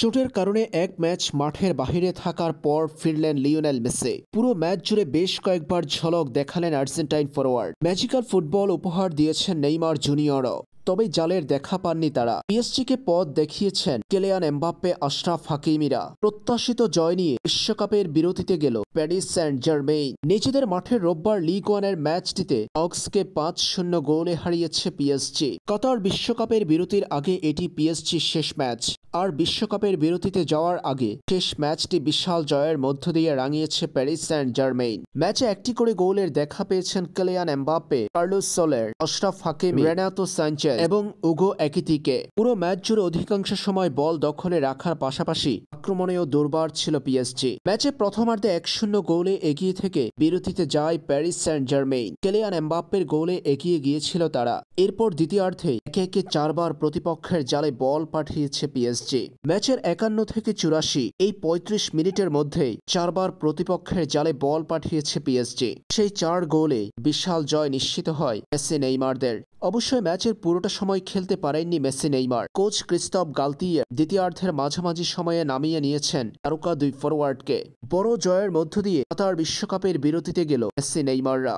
চোটের কারণে এক ম্যাচ মাঠের বাহিরে থাকার পর ফিরলেন লিওনেল মেসে পুরো ম্যাচ জুড়ে বেশ কয়েকবার ঝলক দেখালেন আর্জেন্টাইন ফরোয়ার্ড ম্যাজিক্যাল ফুটবল উপহার দিয়েছেন নেইমার জুনিয়রও তবে জালের দেখা পাননি তারা পিএসজিকে পথ দেখিয়েছেন কেলেয়ান এমবাপ্পে আশরাফ হাকিমিরা প্রত্যাশিত জয় নিয়ে বিশ্বকাপের বিরতিতে গেল প্যারিস স্যান্ট জার্মেইন নিজেদের মাঠে রোববার লিগ ওয়ানের ম্যাচটিতে অক্সকে পাঁচ শূন্য গোলে হারিয়েছে পিএসজি কতার বিশ্বকাপের বিরতির আগে এটি পিএসজির শেষ ম্যাচ আর বিশ্বকাপের বিরতিতে যাওয়ার আগে শেষ ম্যাচটি বিশাল জয়ের মধ্য দিয়ে রাঙিয়েছে প্যারিস স্যান্ট জার্মেইন ম্যাচে একটি করে গোলের দেখা পেয়েছেন Kylian Mbappe Carlos Soler Achraf Hakimi Renato Sanches Michel এবং উগো একিতিকে পুরো ম্যাচ জুড়ে অধিকাংশ সময় বল দখলে রাখার পাশাপাশি আক্রমণেও দুর্বার ছিল পিএসজি ম্যাচে প্রথমার্ধে এক শূন্য গোলে এগিয়ে থেকে বিরতিতে যায় প্যারিস সেন্ট জার্মেইন কেলিয়ান এমবাপ্পের গোলে এগিয়ে গিয়েছিল তারা এরপর দ্বিতীয়ার্ধে একে একে চারবার প্রতিপক্ষের জালে বল পাঠিয়েছে পিএসজি ম্যাচের একান্ন থেকে চুরাশি এই ৩৫ মিনিটের মধ্যে চারবার প্রতিপক্ষের জালে বল পাঠিয়েছে পিএসজি সেই চার গোলে বিশাল জয় নিশ্চিত হয় এসি নেইমারদের অবশ্যই ম্যাচের পুরোটা সময় খেলতে পারেননি Messi Neymar coach Christophe Galtier দ্বিতীয়ার্ধের মাঝামাঝি সময়ে নামিয়ে নিয়েছেন তারকা দুই ফরওয়ার্ডকে বড় জয়ের মধ্য দিয়ে কাতার বিশ্বকাপের বিরতিতে গেল মেসি নেইমাররা